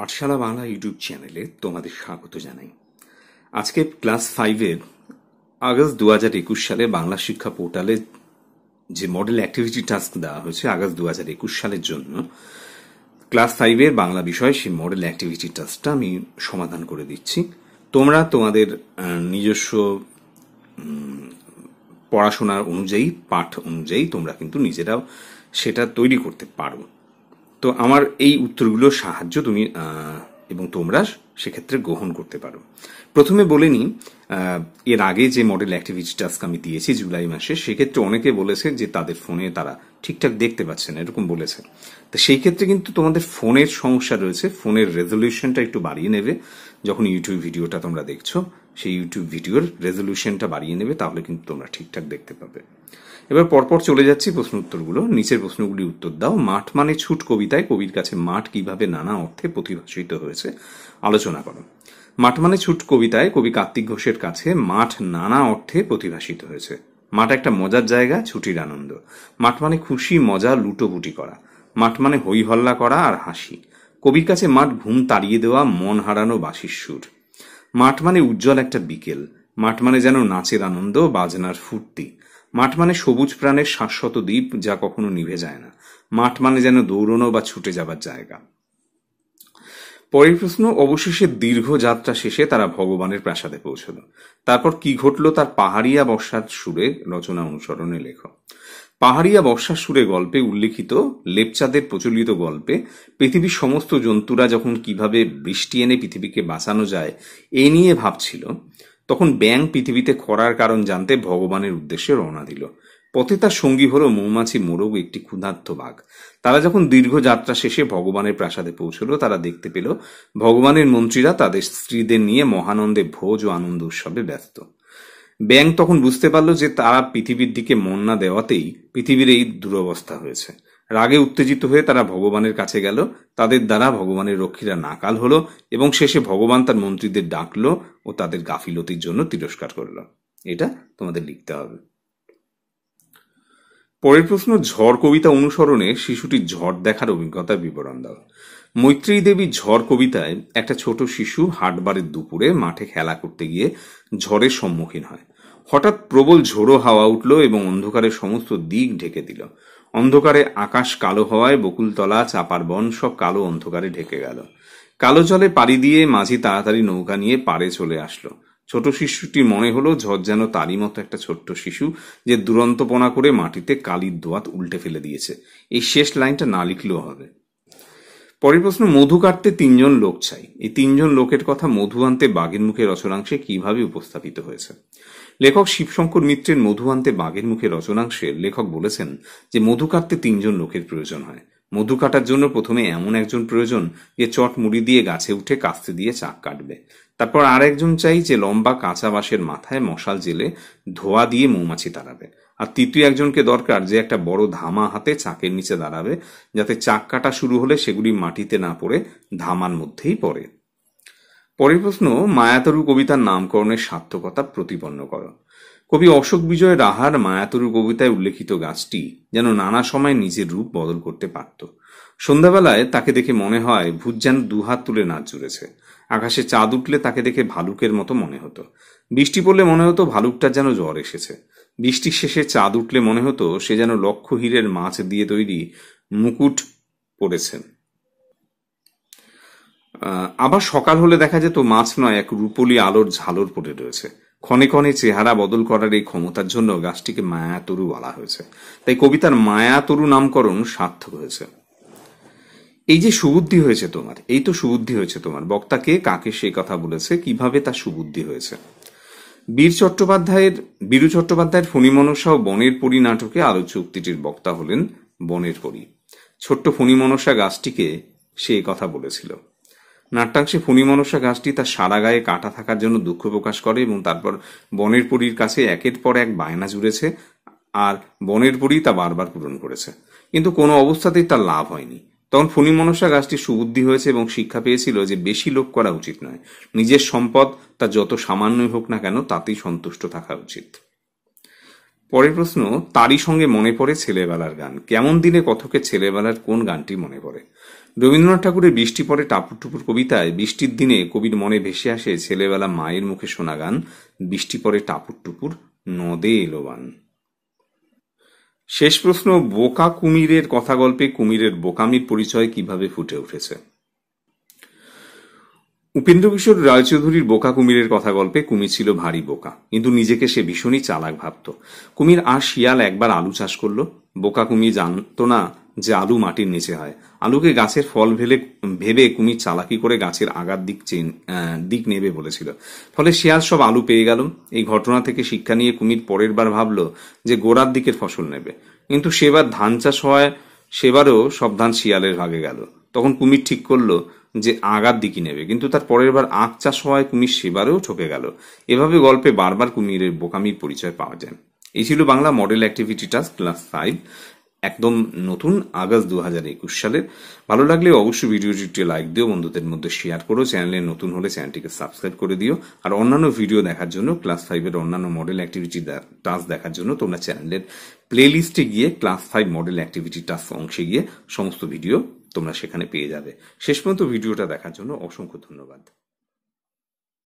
পাঠশালা বাংলা ইউটিউব চ্যানেলে তোমাদের স্বাগত জানাই আজকে ক্লাস ফাইভের আগস্ট দু হাজার একুশ সালে বাংলা শিক্ষা পোর্টালে যে মডেল অ্যাক্টিভিটি টাস্ক দেওয়া হয়েছে আগস্ট দু হাজার একুশ সালের জন্য ক্লাস ফাইভের বাংলা বিষয়ে সেই মডেল অ্যাক্টিভিটি টাস্কটা আমি সমাধান করে দিচ্ছি তোমরা তোমাদের নিজস্ব পড়াশোনার অনুযায়ী পাঠ অনুযায়ী তোমরা কিন্তু নিজেরাও সেটা তৈরি করতে পারো তো আমার এই উত্তরগুলো সাহায্য তুমি এবং তোমরা সেক্ষেত্রে গ্রহণ করতে পারো প্রথমে বলে নিই এর আগে যে মডেল অ্যাক্টিভিটি টাস্ক আমি দিয়েছি জুলাই মাসে সেক্ষেত্রে অনেকে বলেছে যে তাদের ফোনে তারা ঠিকঠাক দেখতে পাচ্ছে না এরকম বলেছে তো সেই ক্ষেত্রে কিন্তু তোমাদের ফোনের সমস্যা রয়েছে ফোনের রেজলিউশনটা একটু বাড়িয়ে নেবে যখন ইউটিউব ভিডিওটা তোমরা দেখছো সেই ইউটিউব ভিডিওর রেজলিউশনটা বাড়িয়ে নেবে তাহলে কিন্তু তোমরা ঠিকঠাক দেখতে পাবে এবার পরপর চলে যাচ্ছি প্রশ্ন উত্তরগুলো নিচের প্রশ্নগুলি উত্তর দাও মাঠ মানে ছুট কবিতায় কবির কাছে মাঠ কিভাবে নানা অর্থে প্রতিভাষিত হয়েছে আলোচনা করো মাঠ মানে ছুট কবিতায় কবি কার্তিক ঘোষের কাছে মাঠ নানা অর্থে প্রতিভাষিত হয়েছে মাঠ একটা মজার জায়গা ছুটির আনন্দ মাঠ মানে খুশি মজা লুটোপুটি করা মাঠ মানে হৈহল্লা করা আর হাসি কবির কাছে মাঠ ঘুম তাড়িয়ে দেওয়া মন হারানো বাসির সুর মাঠ মানে উজ্জ্বল একটা বিকেল মাঠ মানে যেন নাচের আনন্দ বাজনার ফুর্তি মাঠ মানে সবুজ প্রাণের শাশ্বত দ্বীপ যা কখনো নিভে যায় না মাঠ মানে যেন দৌড়নো বা ছুটে যাবার জায়গা পরের প্রশ্ন অবশেষে দীর্ঘ যাত্রা শেষে তারা ভগবানের প্রাসাদে পৌঁছল তারপর কি ঘটল তার পাহাড়িয়া বর্ষার সুরে রচনা অনুসরণে লেখ পাহাড়িয়া বর্ষা সুরে গল্পে উল্লিখিত লেপচাদের প্রচলিত গল্পে পৃথিবীর সমস্ত জন্তুরা যখন কিভাবে বৃষ্টি এনে পৃথিবীকে বাঁচানো যায় এ নিয়ে ভাবছিল তখন ব্যাং পৃথিবীতে খরার কারণ জানতে ভগবানের উদ্দেশ্যে রওনা দিল পথে তার সঙ্গী হল মৌমাছি মোরগ একটি ক্ষুধার্ত বাঘ তারা যখন দীর্ঘ যাত্রা শেষে ভগবানের প্রাসাদে পৌঁছল তারা দেখতে পেল ভগবানের মন্ত্রীরা তাদের স্ত্রীদের নিয়ে মহানন্দে ভোজ ও আনন্দ উৎসবে ব্যস্ত ব্যাং তখন বুঝতে পারল যে তারা পৃথিবীর দিকে মন না দেওয়াতেই পৃথিবীর এই দুরবস্থা হয়েছে রাগে উত্তেজিত হয়ে তারা ভগবানের কাছে গেল তাদের দ্বারা ভগবানের রক্ষীরা নাকাল হলো এবং শেষে ভগবান তার মন্ত্রীদের ডাকল ও তাদের গাফিলতির জন্য তিরস্কার করল এটা তোমাদের লিখতে হবে পরের প্রশ্ন ঝড় কবিতা অনুসরণে শিশুটির ঝড় দেখার অভিজ্ঞতার বিবরণ দাও মৈত্রী দেবীর ঝড় কবিতায় একটা ছোট শিশু হাটবারের দুপুরে মাঠে খেলা করতে গিয়ে ঝড়ের সম্মুখীন হয় হঠাৎ প্রবল ঝোড়ো হাওয়া উঠল এবং অন্ধকারের সমস্ত দিক ঢেকে দিল অন্ধকারে আকাশ কালো হওয়ায় বকুলতলা চাপার বন সব কালো অন্ধকারে ঢেকে গেল কালো জলে পাড়ি দিয়ে মাঝি তাড়াতাড়ি নৌকা নিয়ে পাড়ে চলে আসলো ছোট শিশুটি মনে হলো ঝড় যেন তারই মতো একটা ছোট্ট শিশু যে দুরন্তপনা করে মাটিতে কালির দোয়াত উল্টে ফেলে দিয়েছে এই শেষ লাইনটা না লিখলেও হবে পরের প্রশ্ন মধু কাটতে তিনজন লোক চাই এই তিনজন লোকের কথা মধু আনতে বাঘের মুখে রচনাংশে কিভাবে উপস্থাপিত হয়েছে লেখক শিবশঙ্কর মিত্রের মধু আনতে বাঘের মুখে রচনাংশে লেখক বলেছেন যে মধু কাটতে তিনজন লোকের প্রয়োজন হয় মধু কাটার জন্য প্রথমে এমন একজন প্রয়োজন যে চট মুড়ি দিয়ে গাছে উঠে কাস্তে দিয়ে চাক কাটবে তারপর আর একজন চাই যে লম্বা কাঁচা বাঁশের মাথায় মশাল জেলে ধোয়া দিয়ে মৌমাছি তাড়াবে আর তৃতীয় একজনকে দরকার যে একটা বড় ধামা হাতে চাকের নিচে দাঁড়াবে যাতে চাক কাটা শুরু হলে সেগুলি মাটিতে না পড়ে ধামার মধ্যেই পড়ে পরের প্রশ্ন মায়াতরু কবিতার নামকরণের সার্থকতা প্রতিপন্ন কর কবি অশোক বিজয় রাহার মায়াতরু কবিতায় উল্লেখিত গাছটি যেন নানা সময় নিজের রূপ বদল করতে পারত সন্ধ্যাবেলায় তাকে দেখে মনে হয় ভূত যেন দুহাত তুলে নাচ জুড়েছে আকাশে চাঁদ উঠলে তাকে দেখে ভালুকের মতো মনে হতো বৃষ্টি পড়লে মনে হতো ভালুকটা যেন জ্বর এসেছে বৃষ্টির শেষে চাঁদ উঠলে মনে হতো সে যেন লক্ষ হীরের মাছ দিয়ে তৈরি মুকুট পড়েছেন আবার সকাল হলে দেখা যেত মাছ নয় এক রূপলি আলোর ঝালর পড়ে রয়েছে ক্ষণে ক্ষণে চেহারা বদল করার এই ক্ষমতার জন্য গাছটিকে মায়াতরু বলা হয়েছে তাই কবিতার মায়াতরু নামকরণ সার্থক হয়েছে এই যে সুবুদ্ধি হয়েছে তোমার এই তো সুবুদ্ধি হয়েছে তোমার বক্তাকে কাকে সে কথা বলেছে কিভাবে তা সুবুদ্ধি হয়েছে বীর চট্টোপাধ্যায়ের বীরু চট্টোপাধ্যায়ের ফণিমনসা ও বনের পরি নাটকে আলোচ্য উক্তিটির বক্তা হলেন বনের পরি ছোট্ট ফণিমনসা গাছটিকে সে কথা বলেছিল নাট্যাংশে ফণিমনসা গাছটি তার সারা গায়ে কাটা থাকার জন্য দুঃখ প্রকাশ করে এবং তারপর বনের পরীর কাছে একের পর এক বায়না জুড়েছে আর বনের পরী তা বারবার পূরণ করেছে কিন্তু কোনো অবস্থাতেই তার লাভ হয়নি তখন ফণী মনসা গাছটি সুবুদ্ধি হয়েছে এবং শিক্ষা পেয়েছিল যে বেশি লোভ করা উচিত নয় নিজের সম্পদ তা যত সামান্যই হোক না কেন তাতেই সন্তুষ্ট থাকা উচিত পরের প্রশ্ন তারই সঙ্গে মনে পড়ে ছেলেবেলার গান কেমন দিনে কথকের ছেলেবেলার কোন গানটি মনে পড়ে রবীন্দ্রনাথ ঠাকুরের বৃষ্টি পরে টাপুর টুপুর কবিতায় বৃষ্টির দিনে কবির মনে ভেসে আসে ছেলেবেলা মায়ের মুখে শোনা গান বৃষ্টি পরে টাপুর টুপুর নদে এলো শেষ প্রশ্ন বোকা কুমিরের কথা গল্পে কুমিরের বোকামির পরিচয় কিভাবে ফুটে উঠেছে উপেন্দ্রকিশোর রায়চৌধুরীর বোকা কুমিরের কথা গল্পে কুমির ছিল ভারী বোকা কিন্তু নিজেকে সে ভীষণই চালাক ভাবত কুমির আর শিয়াল একবার আলু চাষ করলো বোকা কুমির জানত না যে আলু মাটির নিচে হয় আলুকে গাছের ফল ভেলে ভেবে কুমির চালাকি করে গাছের আগার দিক চেন দিক নেবে বলেছিল ফলে শিয়াল সব আলু পেয়ে গেল এই ঘটনা থেকে শিক্ষা নিয়ে কুমির পরের বার ভাবল যে গোড়ার দিকের ফসল নেবে কিন্তু সেবার ধান চাষ হওয়ায় সেবারও সব ধান শিয়ালের ভাগে গেল তখন কুমির ঠিক করলো যে আগার দিকে নেবে কিন্তু তার পরের বার আখ চাষ হওয়ায় কুমির সেবারেও ঠকে গেল এভাবে গল্পে বারবার কুমিরের বোকামির পরিচয় পাওয়া যায় এই ছিল Bangla model activity task class five একদম নতুন আগস্ট দু হাজার একুশ সালের ভালো লাগলে অবশ্যই ভিডিওটি একটি লাইক দিও বন্ধুদের মধ্যে শেয়ার করো চ্যানেলে নতুন হলে চ্যানেলটিকে সাবস্ক্রাইব করে দিও আর অন্যান্য ভিডিও দেখার জন্য ক্লাস ফাইভের অন্যান্য মডেল অ্যাক্টিভিটি টাস্ক দেখার জন্য তোমরা চ্যানেলের প্লে লিস্টে গিয়ে class five model activity task অংশে গিয়ে সমস্ত ভিডিও তোমরা সেখানে পেয়ে যাবে শেষ পর্যন্ত ভিডিওটা দেখার জন্য অসংখ্য ধন্যবাদ